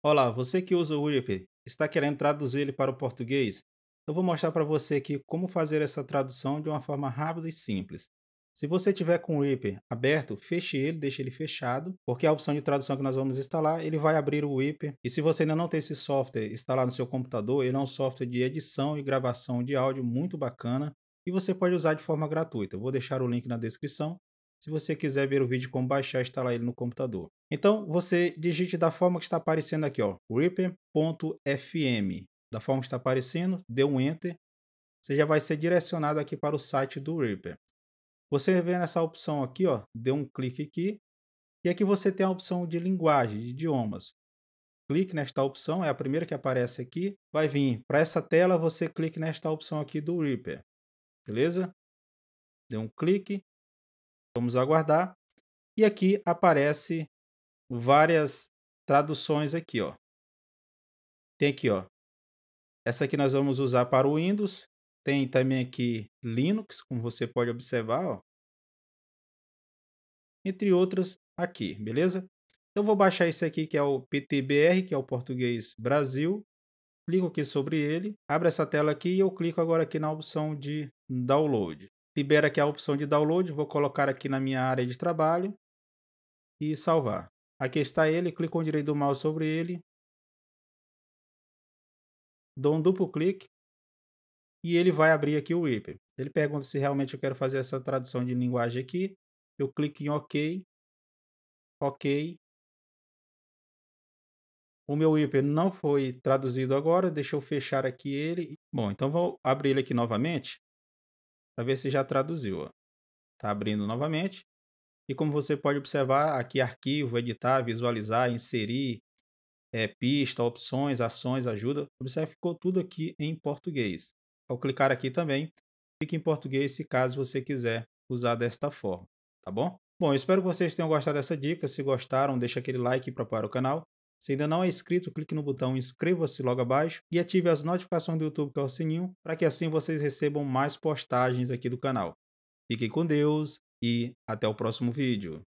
Olá, você que usa o Whip está querendo traduzir ele para o português? Eu vou mostrar para você aqui como fazer essa tradução de uma forma rápida e simples. Se você tiver com o Whip aberto, feche ele, deixe ele fechado, porque a opção de tradução que nós vamos instalar, ele vai abrir o Whip. E se você ainda não tem esse software instalado no seu computador, ele é um software de edição e gravação de áudio muito bacana e você pode usar de forma gratuita. Eu vou deixar o link na descrição se você quiser ver o vídeo como baixar, e instalar ele no computador. Então, você digite da forma que está aparecendo aqui, ó, reaper.fm. Da forma que está aparecendo, dê um enter. Você já vai ser direcionado aqui para o site do Reaper. Você vê nessa opção aqui, ó, dê um clique aqui. E aqui você tem a opção de linguagem, de idiomas. Clique nesta opção, é a primeira que aparece aqui. Vai vir para essa tela, você clique nesta opção aqui do Reaper. Beleza? Dê um clique Vamos aguardar. E aqui aparece várias traduções aqui, ó. Tem aqui, ó. Essa aqui nós vamos usar para o Windows. Tem também aqui Linux, como você pode observar, ó. Entre outras aqui, beleza? Então vou baixar esse aqui que é o PTBR, que é o português Brasil. Clico aqui sobre ele, abre essa tela aqui e eu clico agora aqui na opção de download. Libera aqui a opção de download, vou colocar aqui na minha área de trabalho e salvar. Aqui está ele, clico com o direito do mouse sobre ele, dou um duplo clique e ele vai abrir aqui o Whip. Ele pergunta se realmente eu quero fazer essa tradução de linguagem aqui. Eu clico em OK, OK. O meu Whip não foi traduzido agora, deixa eu fechar aqui ele. Bom, então vou abrir ele aqui novamente para ver se já traduziu. Está abrindo novamente. E como você pode observar, aqui arquivo, editar, visualizar, inserir, é, pista, opções, ações, ajuda. Observe que ficou tudo aqui em português. Ao clicar aqui também, fica em português se caso você quiser usar desta forma, tá bom? Bom, espero que vocês tenham gostado dessa dica. Se gostaram, deixa aquele like para apoiar o canal. Se ainda não é inscrito, clique no botão inscreva-se logo abaixo e ative as notificações do YouTube, que é o sininho, para que assim vocês recebam mais postagens aqui do canal. Fiquem com Deus e até o próximo vídeo.